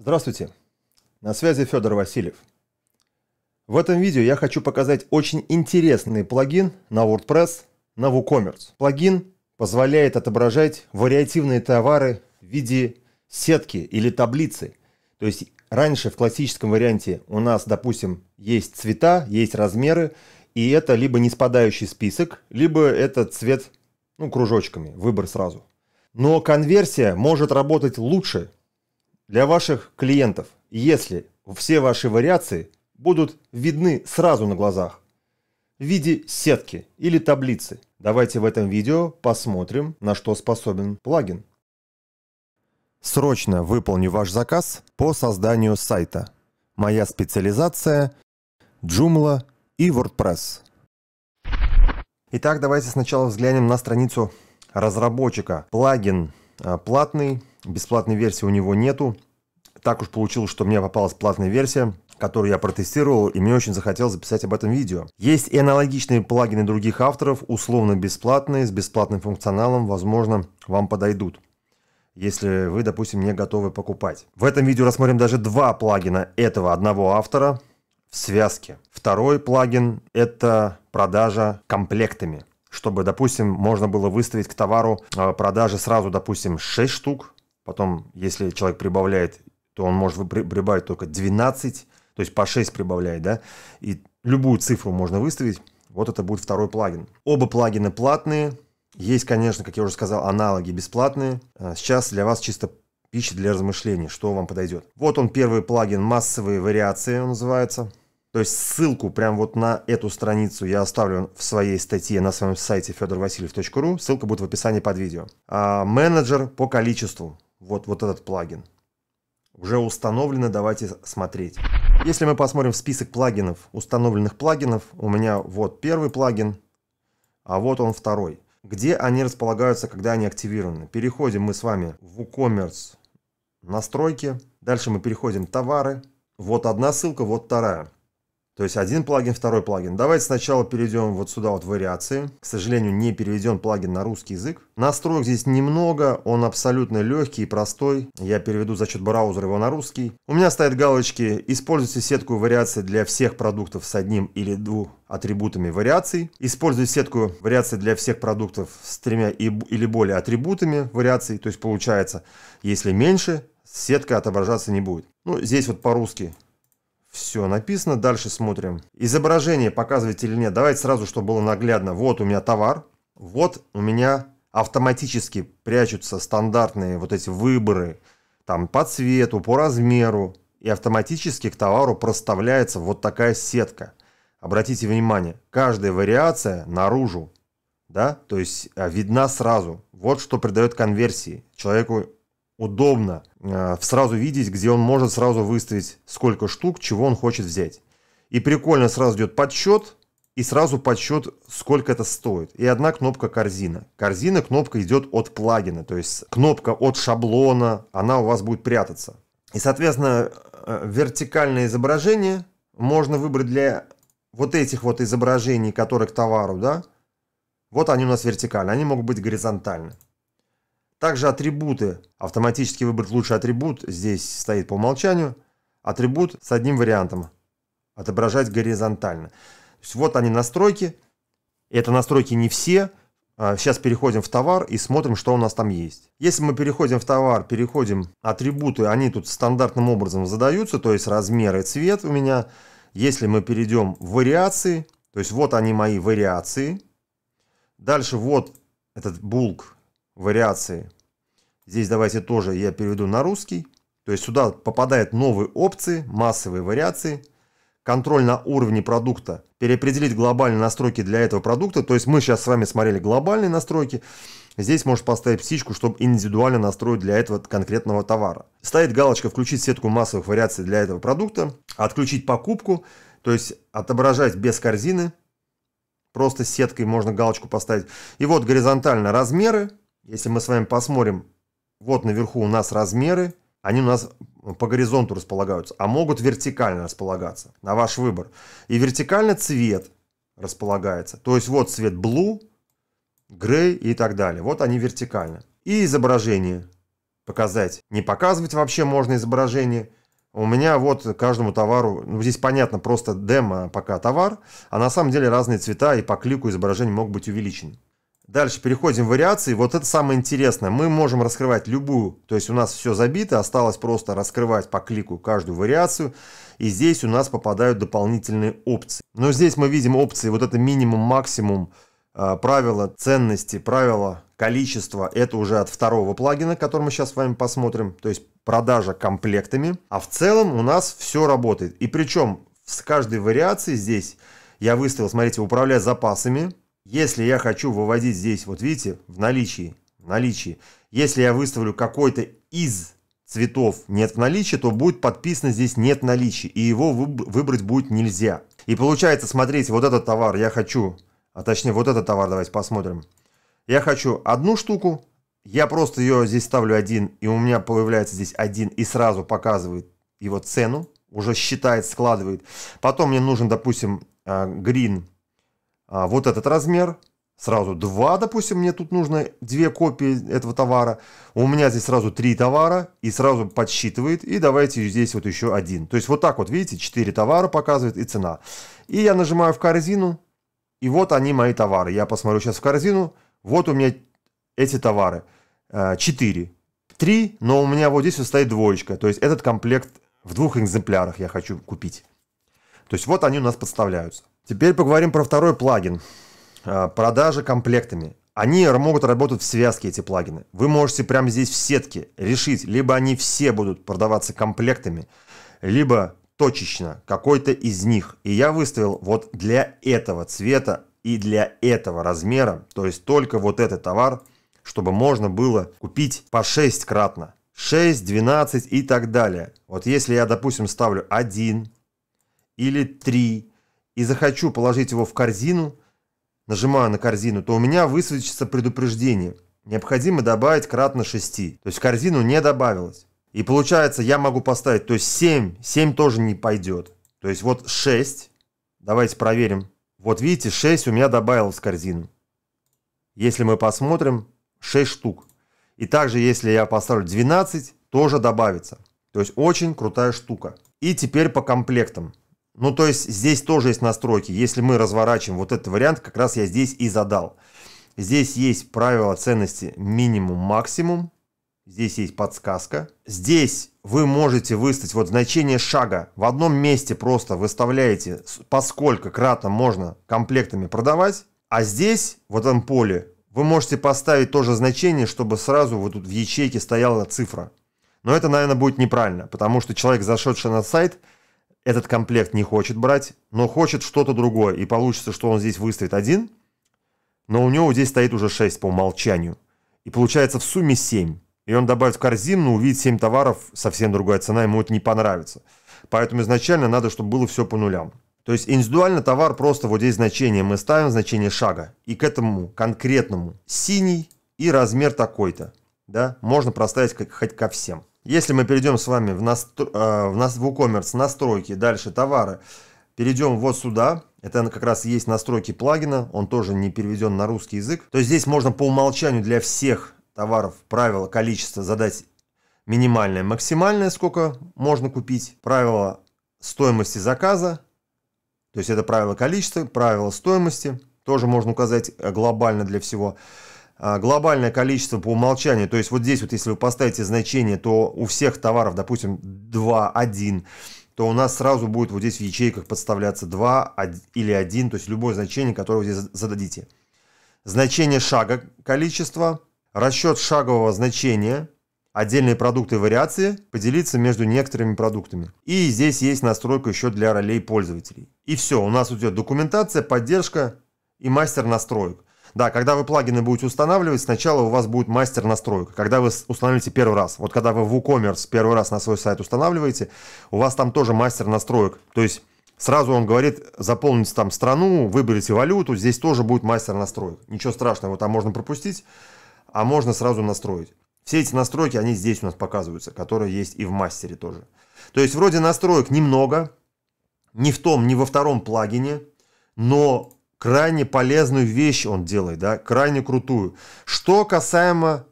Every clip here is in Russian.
Здравствуйте, на связи Федор Васильев. В этом видео я хочу показать очень интересный плагин на WordPress, на WooCommerce. Плагин позволяет отображать вариативные товары в виде сетки или таблицы. То есть раньше в классическом варианте у нас, допустим, есть цвета, есть размеры, и это либо не спадающий список, либо это цвет ну, кружочками, выбор сразу. Но конверсия может работать лучше, для ваших клиентов, если все ваши вариации будут видны сразу на глазах в виде сетки или таблицы. Давайте в этом видео посмотрим, на что способен плагин. Срочно выполню ваш заказ по созданию сайта. Моя специализация – Joomla и WordPress. Итак, давайте сначала взглянем на страницу разработчика. Плагин а, платный, бесплатной версии у него нету. Так уж получилось, что мне попалась платная версия, которую я протестировал, и мне очень захотелось записать об этом видео. Есть и аналогичные плагины других авторов, условно бесплатные, с бесплатным функционалом, возможно, вам подойдут если вы, допустим, не готовы покупать. В этом видео рассмотрим даже два плагина этого одного автора в связке. Второй плагин – это продажа комплектами, чтобы, допустим, можно было выставить к товару э, продажи сразу, допустим, 6 штук, Потом, если человек прибавляет то он может прибавить только 12, то есть по 6 прибавляет, да, и любую цифру можно выставить. Вот это будет второй плагин. Оба плагина платные. Есть, конечно, как я уже сказал, аналоги бесплатные. А, сейчас для вас чисто пища для размышлений, что вам подойдет. Вот он первый плагин «Массовые вариации» он называется. То есть ссылку прям вот на эту страницу я оставлю в своей статье на своем сайте fedorvasiliev.ru. Ссылка будет в описании под видео. А менеджер по количеству. Вот, вот этот плагин уже установлены, давайте смотреть. Если мы посмотрим в список плагинов, установленных плагинов, у меня вот первый плагин, а вот он второй. Где они располагаются, когда они активированы? Переходим мы с вами в WooCommerce настройки, дальше мы переходим товары, вот одна ссылка, вот вторая. То есть один плагин, второй плагин. Давайте сначала перейдем вот сюда вот вариации. К сожалению, не переведен плагин на русский язык. Настроек здесь немного, он абсолютно легкий и простой. Я переведу за счет браузера его на русский. У меня стоят галочки «Используйте сетку вариаций для всех продуктов с одним или двух атрибутами вариаций. используйте сетку вариаций для всех продуктов с тремя или более атрибутами вариаций. То есть получается, если меньше, сетка отображаться не будет. Ну, здесь вот по-русски все написано, дальше смотрим. Изображение показывать или нет. Давайте сразу, чтобы было наглядно. Вот у меня товар, вот у меня автоматически прячутся стандартные вот эти выборы там по цвету, по размеру, и автоматически к товару проставляется вот такая сетка. Обратите внимание, каждая вариация наружу, да, то есть а, видна сразу. Вот что придает конверсии. Человеку удобно э, сразу видеть, где он может сразу выставить сколько штук, чего он хочет взять. И прикольно сразу идет подсчет, и сразу подсчет, сколько это стоит. И одна кнопка корзина. Корзина, кнопка идет от плагина, то есть кнопка от шаблона, она у вас будет прятаться. И, соответственно, э, вертикальное изображение можно выбрать для вот этих вот изображений, которые к товару, да? Вот они у нас вертикально, они могут быть горизонтально. Также атрибуты. Автоматически выбрать лучший атрибут здесь стоит по умолчанию. Атрибут с одним вариантом. Отображать горизонтально. То есть вот они настройки. Это настройки не все. А, сейчас переходим в товар и смотрим, что у нас там есть. Если мы переходим в товар, переходим атрибуты, они тут стандартным образом задаются, то есть размер и цвет у меня. Если мы перейдем в вариации, то есть вот они мои вариации. Дальше вот этот булк вариации. Здесь давайте тоже я переведу на русский. То есть сюда попадают новые опции, массовые вариации. Контроль на уровне продукта. Переопределить глобальные настройки для этого продукта. То есть мы сейчас с вами смотрели глобальные настройки. Здесь можешь поставить птичку, чтобы индивидуально настроить для этого конкретного товара. Стоит галочка «Включить сетку массовых вариаций для этого продукта», «Отключить покупку», то есть отображать без корзины, просто сеткой можно галочку поставить. И вот горизонтально размеры, если мы с вами посмотрим, вот наверху у нас размеры, они у нас по горизонту располагаются, а могут вертикально располагаться, на ваш выбор. И вертикально цвет располагается. То есть вот цвет blue, grey и так далее. Вот они вертикально. И изображение показать. Не показывать вообще можно изображение. У меня вот каждому товару, ну здесь понятно, просто демо пока товар, а на самом деле разные цвета и по клику изображение могут быть увеличены. Дальше переходим в вариации. Вот это самое интересное. Мы можем раскрывать любую. То есть у нас все забито. Осталось просто раскрывать по клику каждую вариацию. И здесь у нас попадают дополнительные опции. Но здесь мы видим опции. Вот это минимум-максимум э, правило ценности, правило количества. Это уже от второго плагина, который мы сейчас с вами посмотрим. То есть продажа комплектами. А в целом у нас все работает. И причем с каждой вариации здесь я выставил, смотрите, управлять запасами. Если я хочу выводить здесь, вот видите, в наличии, в наличии, если я выставлю какой-то из цветов нет в наличии, то будет подписано здесь нет наличия, и его выбрать будет нельзя. И получается, смотрите, вот этот товар я хочу, а точнее вот этот товар, давайте посмотрим. Я хочу одну штуку, я просто ее здесь ставлю один, и у меня появляется здесь один, и сразу показывает его цену, уже считает, складывает. Потом мне нужен, допустим, green. Э, а, вот этот размер, сразу два, допустим, мне тут нужно две копии этого товара, у меня здесь сразу три товара, и сразу подсчитывает, и давайте здесь вот еще один. То есть вот так вот, видите, четыре товара показывает и цена. И я нажимаю в корзину, и вот они мои товары. Я посмотрю сейчас в корзину, вот у меня эти товары, э, четыре. Три, но у меня вот здесь вот стоит двоечка, то есть этот комплект в двух экземплярах я хочу купить. То есть вот они у нас подставляются. Теперь поговорим про второй плагин. А, Продажи комплектами. Они могут работать в связке, эти плагины. Вы можете прямо здесь в сетке решить, либо они все будут продаваться комплектами, либо точечно какой-то из них. И я выставил вот для этого цвета и для этого размера, то есть только вот этот товар, чтобы можно было купить по 6 кратно. 6, 12 и так далее. Вот если я, допустим, ставлю 1 или 3, и захочу положить его в корзину, нажимая на корзину, то у меня высветится предупреждение. Необходимо добавить кратно 6. То есть в корзину не добавилось. И получается, я могу поставить, то есть 7, 7 тоже не пойдет. То есть вот 6, давайте проверим. Вот видите, 6 у меня добавилось в корзину. Если мы посмотрим, 6 штук. И также, если я поставлю 12, тоже добавится. То есть очень крутая штука. И теперь по комплектам. Ну, то есть здесь тоже есть настройки. Если мы разворачиваем вот этот вариант, как раз я здесь и задал. Здесь есть правило ценности минимум-максимум. Здесь есть подсказка. Здесь вы можете выставить вот значение шага. В одном месте просто выставляете, поскольку кратно можно комплектами продавать. А здесь, в этом поле, вы можете поставить тоже значение, чтобы сразу вот тут в ячейке стояла цифра. Но это, наверное, будет неправильно, потому что человек, зашедший на сайт, этот комплект не хочет брать, но хочет что-то другое, и получится, что он здесь выставит один, но у него здесь стоит уже 6 по умолчанию. И получается в сумме 7. И он добавит в корзину, увидит 7 товаров, совсем другая цена, ему это не понравится. Поэтому изначально надо, чтобы было все по нулям. То есть индивидуально товар просто вот здесь значение мы ставим, значение шага. И к этому конкретному синий и размер такой-то. Да, можно проставить как, хоть ко всем. Если мы перейдем с вами в, настро... А, в, WooCommerce настройки, дальше товары, перейдем вот сюда, это как раз есть настройки плагина, он тоже не переведен на русский язык. То здесь можно по умолчанию для всех товаров правило количества задать минимальное, максимальное, сколько можно купить, правило стоимости заказа, то есть это правило количества, правило стоимости, тоже можно указать э, глобально для всего. А, глобальное количество по умолчанию, то есть вот здесь вот если вы поставите значение, то у всех товаров, допустим, 2, 1, то у нас сразу будет вот здесь в ячейках подставляться 2 или 1, то есть любое значение, которое вы здесь зададите. Значение шага количества, расчет шагового значения, отдельные продукты и вариации, поделиться между некоторыми продуктами. И здесь есть настройка еще для ролей пользователей. И все, у нас идет документация, поддержка и мастер настроек. Да, когда вы плагины будете устанавливать, сначала у вас будет мастер настройка. Когда вы устанавливаете первый раз, вот когда вы в WooCommerce первый раз на свой сайт устанавливаете, у вас там тоже мастер настроек. То есть Сразу он говорит, заполните там страну, выберите валюту, здесь тоже будет мастер настроек. Ничего страшного, там можно пропустить, а можно сразу настроить. Все эти настройки, они здесь у нас показываются, которые есть и в мастере тоже. То есть вроде настроек немного, ни в том, ни во втором плагине, но крайне полезную вещь он делает, да, крайне крутую. Что касаемо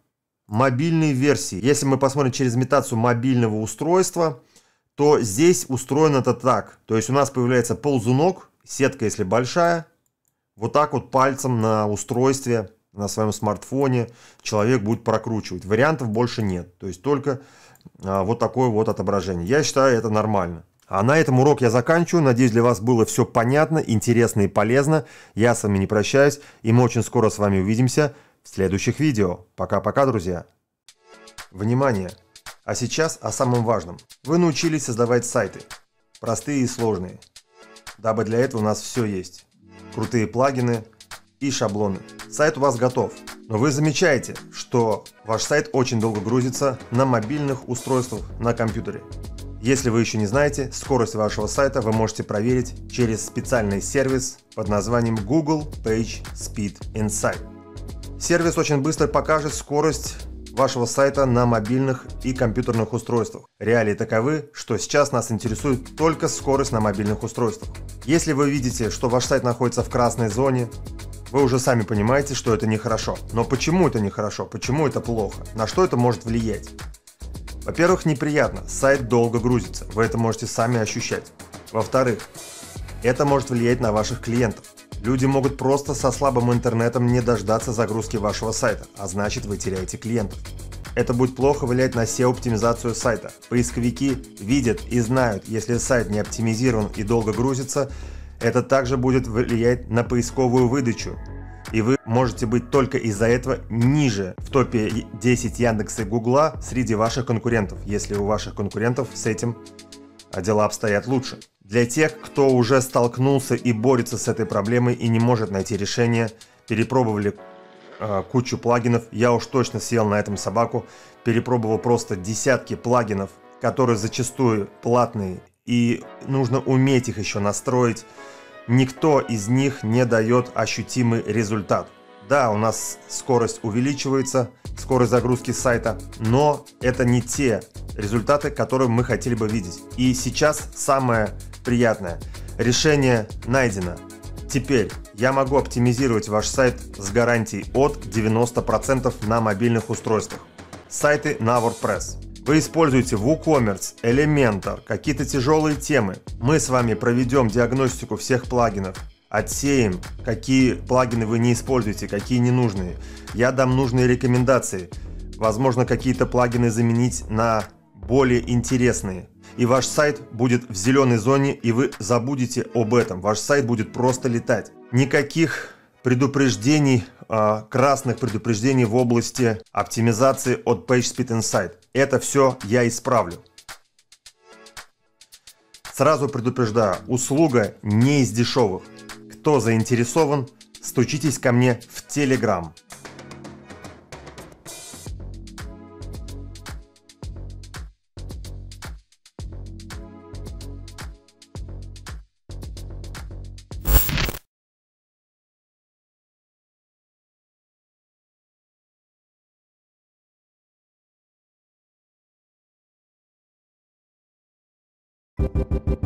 мобильной версии, если мы посмотрим через имитацию мобильного устройства, то здесь устроено это так. То есть у нас появляется ползунок, сетка, если большая, вот так вот пальцем на устройстве, на своем смартфоне человек будет прокручивать. Вариантов больше нет. То есть только а, вот такое вот отображение. Я считаю это нормально. А на этом урок я заканчиваю. Надеюсь, для вас было все понятно, интересно и полезно. Я с вами не прощаюсь, и мы очень скоро с вами увидимся в следующих видео. Пока-пока, друзья. Внимание! А сейчас о самом важном. Вы научились создавать сайты. Простые и сложные. Дабы для этого у нас все есть. Крутые плагины и шаблоны. Сайт у вас готов. Но вы замечаете, что ваш сайт очень долго грузится на мобильных устройствах на компьютере. Если вы еще не знаете, скорость вашего сайта вы можете проверить через специальный сервис под названием Google Page Speed Insight. Сервис очень быстро покажет скорость вашего сайта на мобильных и компьютерных устройствах. Реалии таковы, что сейчас нас интересует только скорость на мобильных устройствах. Если вы видите, что ваш сайт находится в красной зоне, вы уже сами понимаете, что это нехорошо. Но почему это нехорошо? Почему это плохо? На что это может влиять? Во-первых, неприятно, сайт долго грузится, вы это можете сами ощущать. Во-вторых, это может влиять на ваших клиентов. Люди могут просто со слабым интернетом не дождаться загрузки вашего сайта, а значит вы теряете клиентов. Это будет плохо влиять на SEO-оптимизацию сайта. Поисковики видят и знают, если сайт не оптимизирован и долго грузится, это также будет влиять на поисковую выдачу, и вы можете быть только из-за этого ниже в топе 10 Яндекса и Гугла среди ваших конкурентов, если у ваших конкурентов с этим а, дела обстоят лучше. Для тех, кто уже столкнулся и борется с этой проблемой и не может найти решение, перепробовали э, кучу плагинов, я уж точно съел на этом собаку, перепробовал просто десятки плагинов, которые зачастую платные, и нужно уметь их еще настроить, никто из них не дает ощутимый результат. Да, у нас скорость увеличивается, скорость загрузки сайта, но это не те результаты, которые мы хотели бы видеть. И сейчас самое приятное. Решение найдено. Теперь я могу оптимизировать ваш сайт с гарантией от 90% на мобильных устройствах. Сайты на WordPress. Вы используете WooCommerce, Elementor, какие-то тяжелые темы. Мы с вами проведем диагностику всех плагинов, отсеем, какие плагины вы не используете, какие ненужные. Я дам нужные рекомендации. Возможно, какие-то плагины заменить на более интересные. И ваш сайт будет в зеленой зоне, и вы забудете об этом. Ваш сайт будет просто летать. Никаких предупреждений Э, красных предупреждений в области оптимизации от PageSpeed Insight. Это все я исправлю. Сразу предупреждаю, услуга не из дешевых. Кто заинтересован, стучитесь ко мне в Telegram. Thank you.